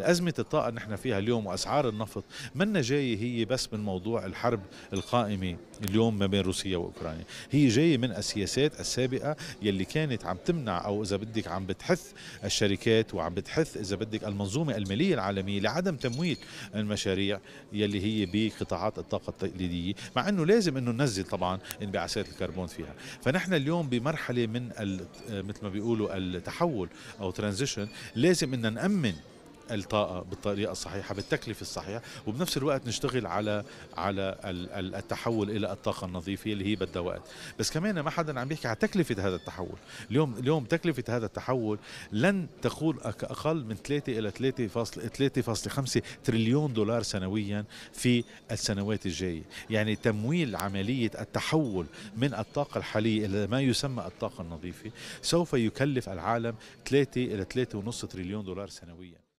أزمة الطاقة اللي احنا فيها اليوم وأسعار النفط منا جاية هي بس من موضوع الحرب القائمة اليوم ما بين روسيا وأوكرانيا هي جاية من السياسات السابقة يلي كانت عم تمنع أو إذا بدك عم بتحث الشركات وعم بتحث إذا بدك المنظومة المالية العالمية لعدم تمويل المشاريع يلي هي بقطاعات الطاقة التقليدية مع أنه لازم أنه ننزل طبعا انبعاثات الكربون فيها فنحن اليوم بمرحلة من مثل ما بيقولوا التحول أو ترانزيشن لازم أن نأمن الطاقه بالطريقه الصحيحه بالتكلفه الصحيحه وبنفس الوقت نشتغل على على التحول الى الطاقه النظيفه اللي هي بدها وقت بس كمان ما حدا عم يحكي على تكلفه هذا التحول اليوم اليوم تكلفه هذا التحول لن تقول اقل من 3 الى 3.5 تريليون دولار سنويا في السنوات الجايه يعني تمويل عمليه التحول من الطاقه الحاليه الى ما يسمى الطاقه النظيفه سوف يكلف العالم 3 الى 3.5 تريليون دولار سنويا